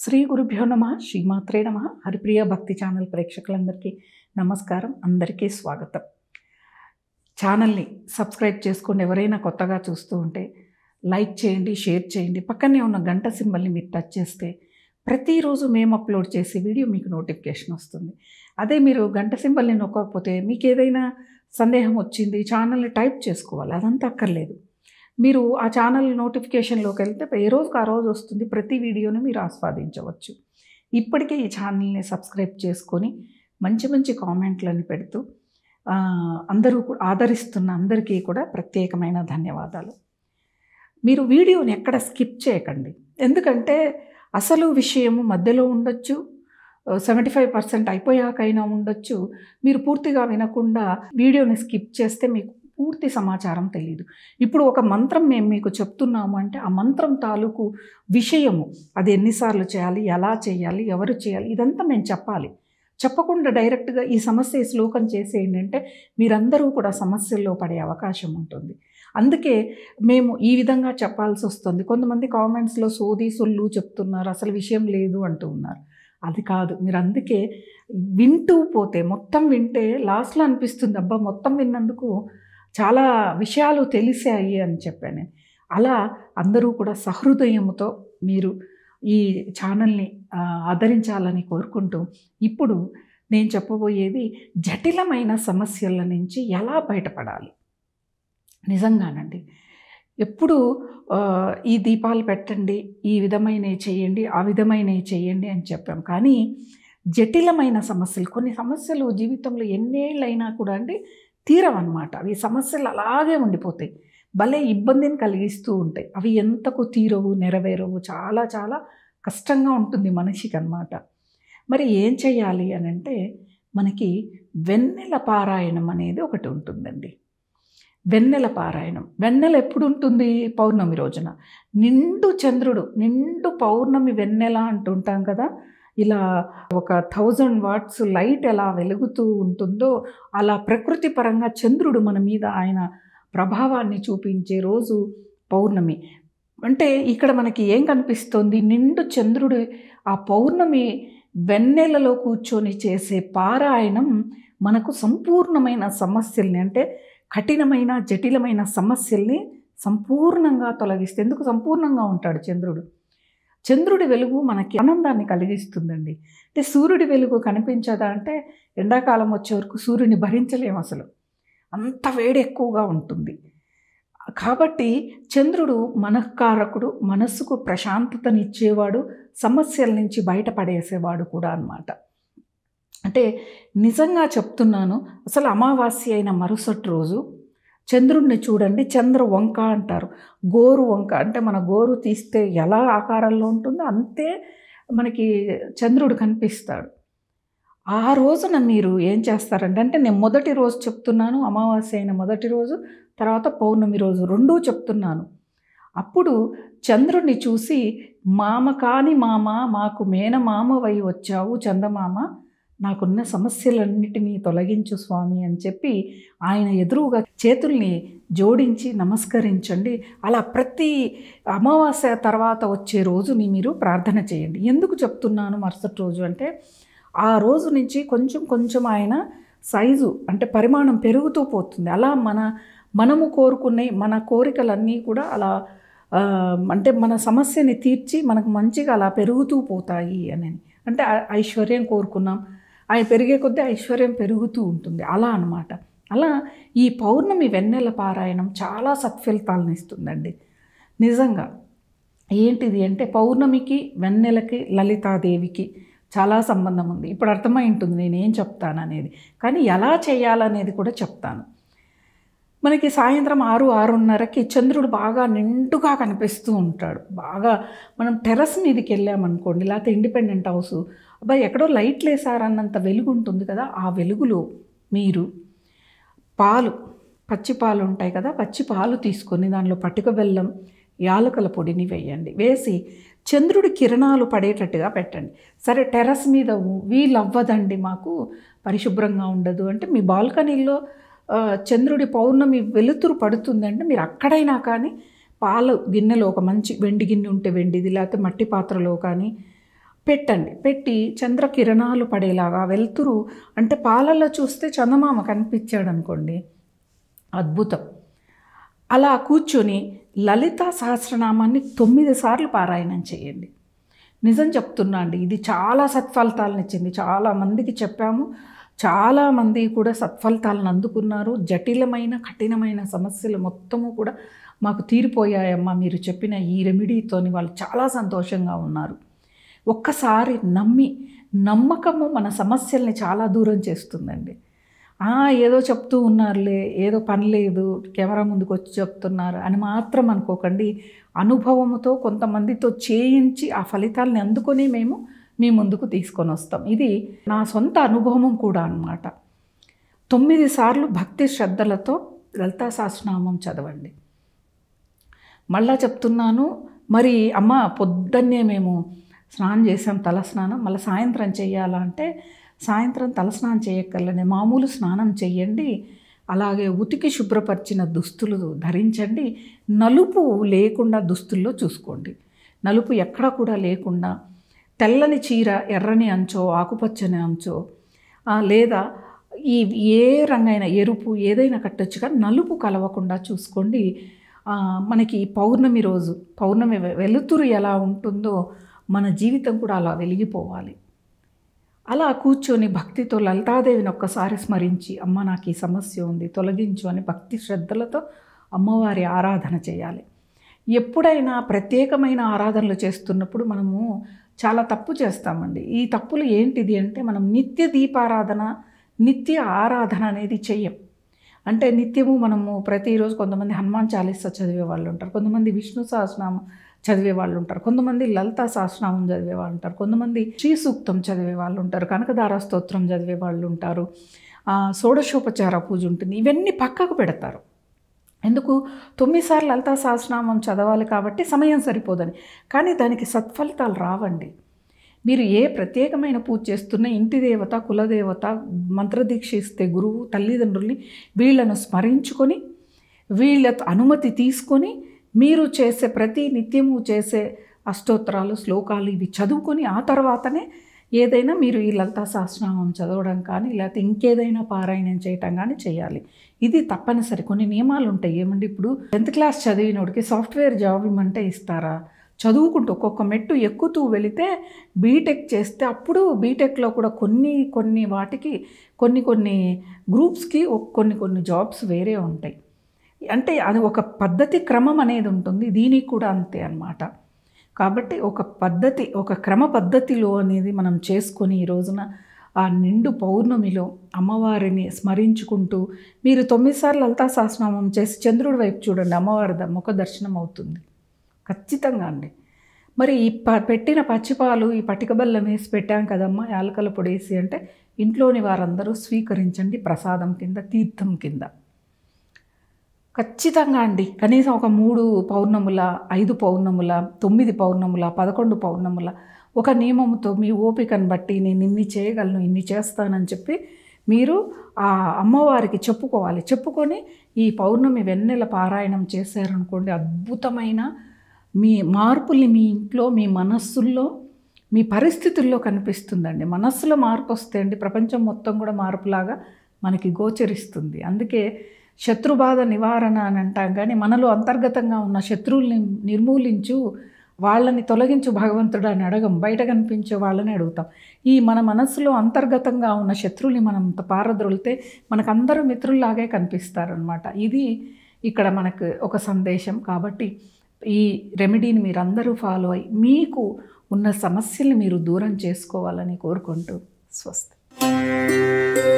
శ్రీ గురుభ్యో నమ శ్రీమాత్రే నమ హరిప్రియ భక్తి ఛానల్ ప్రేక్షకులందరికీ నమస్కారం అందరికీ స్వాగతం ఛానల్ని సబ్స్క్రైబ్ చేసుకుని ఎవరైనా కొత్తగా చూస్తూ ఉంటే లైక్ చేయండి షేర్ చేయండి పక్కనే ఉన్న గంట సింబల్ని మీరు టచ్ చేస్తే ప్రతిరోజు మేము అప్లోడ్ చేసే వీడియో మీకు నోటిఫికేషన్ వస్తుంది అదే మీరు గంట సింబల్ని నొక్కకపోతే మీకు ఏదైనా సందేహం వచ్చింది ఛానల్ని టైప్ చేసుకోవాలి అదంతా అక్కర్లేదు మీరు ఆ ఛానల్ నోటిఫికేషన్లోకి వెళ్తే ఏ రోజుకి ఆ రోజు వస్తుంది ప్రతి వీడియోని మీరు ఆస్వాదించవచ్చు ఇప్పటికే ఈ ఛానల్ని సబ్స్క్రైబ్ చేసుకొని మంచి మంచి కామెంట్లని పెడుతూ అందరూ ఆదరిస్తున్న అందరికీ కూడా ప్రత్యేకమైన ధన్యవాదాలు మీరు వీడియోని ఎక్కడ స్కిప్ చేయకండి ఎందుకంటే అసలు విషయము మధ్యలో ఉండొచ్చు సెవెంటీ ఫైవ్ పర్సెంట్ అయిపోయాకైనా ఉండొచ్చు మీరు పూర్తిగా వినకుండా వీడియోని స్కిప్ చేస్తే మీకు పూర్తి సమాచారం తెలియదు ఇప్పుడు ఒక మంత్రం మేము మీకు చెప్తున్నాము అంటే ఆ మంత్రం తాలూకు విషయము అది ఎన్నిసార్లు చేయాలి ఎలా చేయాలి ఎవరు చేయాలి ఇదంతా మేము చెప్పాలి చెప్పకుండా డైరెక్ట్గా ఈ సమస్య శ్లోకం చేసి ఏంటంటే మీరందరూ కూడా సమస్యల్లో పడే అవకాశం ఉంటుంది అందుకే మేము ఈ విధంగా చెప్పాల్సి వస్తుంది కొంతమంది కామెంట్స్లో సోది సొల్లు చెప్తున్నారు అసలు విషయం లేదు అంటూ ఉన్నారు అది కాదు మీరు అందుకే వింటూ పోతే మొత్తం వింటే లాస్ట్లో అనిపిస్తుంది అబ్బా మొత్తం విన్నందుకు చాలా విషయాలు తెలిసాయి అని చెప్పాను అలా అందరూ కూడా సహృదయంతో మీరు ఈ ఛానల్ని ఆదరించాలని కోరుకుంటూ ఇప్పుడు నేను చెప్పబోయేది జటిలమైన సమస్యల నుంచి ఎలా బయటపడాలి నిజంగానండి ఎప్పుడు ఈ దీపాలు పెట్టండి ఈ విధమైనవి చేయండి ఆ విధమైనవి చేయండి అని చెప్పాం కానీ జటిలమైన సమస్యలు కొన్ని సమస్యలు జీవితంలో ఎన్నేళ్ళైనా కూడా అండి తీరవన్నమాట అవి సమస్యలు అలాగే ఉండిపోతాయి భలే ఇబ్బందిని కలిగిస్తూ ఉంటాయి అవి ఎంతకు తీరవు నెరవేరవు చాలా చాలా కష్టంగా ఉంటుంది మనిషికి అనమాట మరి ఏం చేయాలి అని అంటే మనకి వెన్నెల పారాయణం అనేది ఒకటి ఉంటుందండి వెన్నెల పారాయణం వెన్నెల ఎప్పుడు ఉంటుంది పౌర్ణమి రోజున నిండు చంద్రుడు నిండు పౌర్ణమి వెన్నెల అంటుంటాం కదా ఇలా ఒక థౌజండ్ వాట్స్ లైట్ ఎలా వెలుగుతూ ఉంటుందో అలా ప్రకృతి పరంగా చంద్రుడు మన మీద ఆయన ప్రభావాన్ని చూపించే రోజు పౌర్ణమి అంటే ఇక్కడ మనకి ఏం కనిపిస్తోంది నిండు చంద్రుడు ఆ పౌర్ణమి వెన్నెలలో కూర్చొని చేసే పారాయణం మనకు సంపూర్ణమైన సమస్యల్ని అంటే కఠినమైన జటిలమైన సమస్యల్ని సంపూర్ణంగా తొలగిస్తే ఎందుకు సంపూర్ణంగా ఉంటాడు చంద్రుడు చంద్రుడి వెలుగు మనకి ఆనందాన్ని కలిగిస్తుందండి అంటే సూర్యుడి వెలుగు కనిపించదా అంటే ఎండాకాలం వచ్చే వరకు సూర్యుని భరించలేము అసలు అంత వేడి ఎక్కువగా ఉంటుంది కాబట్టి చంద్రుడు మనఃకారకుడు మనస్సుకు ప్రశాంతతనిచ్చేవాడు సమస్యల నుంచి బయటపడేసేవాడు కూడా అనమాట అంటే నిజంగా చెప్తున్నాను అసలు అమావాస్య అయిన మరుసటి రోజు చంద్రుణ్ణి చూడండి చంద్ర వంక అంటారు గోరు వంక అంటే మన గోరు తీస్తే ఎలా ఆకారంలో ఉంటుందో అంతే మనకి చంద్రుడు కనిపిస్తాడు ఆ రోజున మీరు ఏం చేస్తారంటే అంటే నేను మొదటి రోజు చెప్తున్నాను అమావాస్య అయిన మొదటి రోజు తర్వాత పౌర్ణమి రోజు రెండూ చెప్తున్నాను అప్పుడు చంద్రుణ్ణి చూసి మామ కాని మామ మాకు మేనమామ వై వచ్చావు చందమామ నాకున్న సమస్యలన్నిటినీ తొలగించు స్వామి అని చెప్పి ఆయన ఎదురుగా చేతుల్ని జోడించి నమస్కరించండి అలా ప్రతి అమావాస్య తర్వాత వచ్చే రోజుని మీరు ప్రార్థన చేయండి ఎందుకు చెప్తున్నాను మరుసటి రోజు అంటే ఆ రోజు నుంచి కొంచెం కొంచెం ఆయన సైజు అంటే పరిమాణం పెరుగుతూ పోతుంది అలా మన మనము కోరుకునే మన కోరికలన్నీ కూడా అలా అంటే మన సమస్యని తీర్చి మనకు మంచిగా అలా పెరుగుతూ పోతాయి అని అంటే ఐశ్వర్యం కోరుకున్నాం ఆయన పెరిగే కొద్దీ ఐశ్వర్యం పెరుగుతూ ఉంటుంది అలా అనమాట అలా ఈ పౌర్ణమి వెన్నెల పారాయణం చాలా సత్ఫలితాలను ఇస్తుందండి నిజంగా ఏంటిది అంటే పౌర్ణమికి వెన్నెలకి లలితాదేవికి చాలా సంబంధం ఉంది ఇప్పుడు అర్థమై ఉంటుంది నేనేం చెప్తాను అనేది కానీ ఎలా చేయాలనేది కూడా చెప్తాను మనకి సాయంత్రం ఆరు ఆరున్నరకి చంద్రుడు బాగా నిండుగా కనిపిస్తూ ఉంటాడు బాగా మనం టెరస్ మీదకి వెళ్ళామనుకోండి లేకపోతే ఇండిపెండెంట్ హౌస్ అబ్బా ఎక్కడో లైట్లు వేసారన్నంత వెలుగు ఉంటుంది కదా ఆ వెలుగులో మీరు పాలు పచ్చి పాలు ఉంటాయి కదా పచ్చి పాలు తీసుకొని దానిలో పట్టుక బెల్లం యాలకల పొడిని వేయండి వేసి చంద్రుడి కిరణాలు పడేటట్టుగా పెట్టండి సరే టెరస్ మీద వీలు అవ్వదండి మాకు పరిశుభ్రంగా ఉండదు అంటే మీ బాల్కనీలో చంద్రుడి పౌర్ణమి వెలుతురు పడుతుందంటే మీరు అక్కడైనా కానీ పాలు గిన్నెలో ఒక మంచి వెండి గిన్నె ఉంటే వెండిది లేకపోతే మట్టి పాత్రలో కానీ పెట్టండి పెట్టి చంద్రకిరణాలు పడేలాగా వెలుతురు అంటే పాలల్లో చూస్తే చందమామ కనిపించాడు అనుకోండి అద్భుతం అలా కూర్చొని లలిత సహస్రనామాన్ని తొమ్మిది సార్లు పారాయణం చేయండి నిజం చెప్తున్నా అండి ఇది చాలా సత్ఫలితాలను ఇచ్చింది చాలామందికి చెప్పాము చాలామంది కూడా సత్ఫలితాలను అందుకున్నారు జటిలమైన కఠినమైన సమస్యలు మొత్తము కూడా మాకు తీరిపోయాయమ్మా మీరు చెప్పిన ఈ రెమెడీతోని వాళ్ళు చాలా సంతోషంగా ఉన్నారు ఒక్కసారి నమ్మి నమ్మకము మన సమస్యల్ని చాలా దూరం చేస్తుందండి ఏదో చెప్తూ ఉన్నారులే ఏదో పని లేదు కెమెరా ముందుకు వచ్చి చెప్తున్నారు అని మాత్రం అనుకోకండి అనుభవంతో కొంతమందితో చేయించి ఆ ఫలితాలని అందుకొని మేము మీ ముందుకు తీసుకొని వస్తాం ఇది నా సొంత అనుభవం కూడా అనమాట తొమ్మిది సార్లు భక్తి శ్రద్ధలతో లలితా సహస్రనామం చదవండి మళ్ళా చెప్తున్నాను మరి అమ్మ పొద్దున్నే మేము స్నానం చేసాం తలస్నానం మళ్ళీ సాయంత్రం చేయాలంటే సాయంత్రం తలస్నానం చేయక్కర్లేదు మామూలు స్నానం చేయండి అలాగే ఉతికి శుభ్రపరిచిన దుస్తులు ధరించండి నలుపు లేకుండా దుస్తుల్లో చూసుకోండి నలుపు ఎక్కడ కూడా లేకుండా తెల్లని చీర ఎర్రని అంచో ఆకుపచ్చని అంచో లేదా ఈ ఏ రంగైన ఎరుపు ఏదైనా కట్టొచ్చు కానీ నలుపు కలవకుండా చూసుకోండి మనకి పౌర్ణమి రోజు పౌర్ణమి వెలుతురు ఎలా ఉంటుందో మన జీవితం కూడా అలా వెలిగిపోవాలి అలా కూర్చొని భక్తితో లలితాదేవిని ఒక్కసారి స్మరించి అమ్మ నాకు ఈ సమస్య ఉంది తొలగించు అని భక్తి శ్రద్ధలతో అమ్మవారి ఆరాధన చేయాలి ఎప్పుడైనా ప్రత్యేకమైన ఆరాధనలు చేస్తున్నప్పుడు మనము చాలా తప్పు చేస్తామండి ఈ తప్పులు ఏంటిది అంటే మనం నిత్య దీపారాధన నిత్య ఆరాధన అనేది చెయ్యం అంటే నిత్యము మనము ప్రతిరోజు కొంతమంది హనుమాన్ చాలీసా చదివే వాళ్ళు ఉంటారు కొంతమంది విష్ణు సహస్రనామ చదివే వాళ్ళు ఉంటారు కొంతమంది లలితా సహస్రనామం చదివే వాళ్ళు ఉంటారు కొంతమంది శ్రీ సూక్తం చదివే వాళ్ళు ఉంటారు కనకదార స్తోత్రం చదివే వాళ్ళు ఉంటారు షోడశోపచార పూజ ఉంటుంది ఇవన్నీ పక్కకు పెడతారు ఎందుకు తొమ్మిదిసార్లు లలితా సహస్రనామం చదవాలి కాబట్టి సమయం సరిపోదని కానీ దానికి సత్ఫలితాలు రావండి మీరు ఏ ప్రత్యేకమైన పూజ చేస్తున్న ఇంటి దేవత కులదేవత మంత్రదీక్ష ఇస్తే గురువు తల్లిదండ్రుల్ని వీళ్ళను స్మరించుకొని వీళ్ళ అనుమతి తీసుకొని మీరు చేసే ప్రతి నిత్యము చేసే అష్టోత్తరాలు శ్లోకాలు ఇవి చదువుకొని ఆ తర్వాతనే ఏదైనా మీరు ఈ లలితా సహస్రనామం చదవడం కానీ లేకపోతే ఇంకేదైనా పారాయణం చేయటం కానీ చేయాలి ఇది తప్పనిసరి కొన్ని నియమాలు ఉంటాయి ఏమండి ఇప్పుడు టెన్త్ క్లాస్ చదివినోడికి సాఫ్ట్వేర్ జాబ్ ఇమ్మంటే ఇస్తారా చదువుకుంటూ ఒక్కొక్క మెట్టు ఎక్కుతూ వెళితే బీటెక్ చేస్తే అప్పుడు బీటెక్లో కూడా కొన్ని కొన్ని వాటికి కొన్ని కొన్ని గ్రూప్స్కి కొన్ని కొన్ని జాబ్స్ వేరే ఉంటాయి అంటే అది ఒక పద్ధతి క్రమం అనేది ఉంటుంది దీనికి కూడా అంతే అనమాట కాబట్టి ఒక పద్ధతి ఒక క్రమ పద్ధతిలో అనేది మనం చేసుకొని ఈ రోజున ఆ నిండు పౌర్ణమిలో అమ్మవారిని స్మరించుకుంటూ మీరు తొమ్మిదిసార్లు లలితా సహస్రనామం చేసి చంద్రుడి వైపు చూడండి అమ్మవారి ముఖ దర్శనం అవుతుంది ఖచ్చితంగా అండి మరి ఈ ప పెట్టిన పచ్చిపాలు ఈ పటికబల్లం వేసి పెట్టాం కదమ్మా యాలకల పొడేసి అంటే ఇంట్లోని వారందరూ స్వీకరించండి ప్రసాదం కింద తీర్థం కింద ఖచ్చితంగా అండి కనీసం ఒక మూడు పౌర్ణముల ఐదు పౌర్ణముల తొమ్మిది పౌర్ణముల పదకొండు పౌర్ణముల ఒక నియమంతో మీ ఓపికను బట్టి నేను ఇన్ని చేయగలను ఇన్ని చేస్తానని చెప్పి మీరు ఆ అమ్మవారికి చెప్పుకోవాలి చెప్పుకొని ఈ పౌర్ణమి వెన్నెల పారాయణం చేశారనుకోండి అద్భుతమైన మీ మార్పుల్ని మీ ఇంట్లో మీ మనస్సుల్లో మీ పరిస్థితుల్లో కనిపిస్తుందండి మనస్సులో మార్పు వస్తే అండి ప్రపంచం మొత్తం కూడా మార్పులాగా మనకి గోచరిస్తుంది అందుకే శత్రుబాధ నివారణ అని అంటాం కానీ మనలో అంతర్గతంగా ఉన్న శత్రువుల్ని నిర్మూలించు వాళ్ళని తొలగించు భగవంతుడు అని అడగం బయట కనిపించే వాళ్ళని అడుగుతాం ఈ మన మనసులో అంతర్గతంగా ఉన్న శత్రువుని మనం మనకు మనకందరూ మిత్రుల్లాగే కనిపిస్తారనమాట ఇది ఇక్కడ మనకు ఒక సందేశం కాబట్టి ఈ రెమెడీని మీరందరూ ఫాలో అయ్యి మీకు ఉన్న సమస్యల్ని మీరు దూరం చేసుకోవాలని కోరుకుంటూ స్వస్తి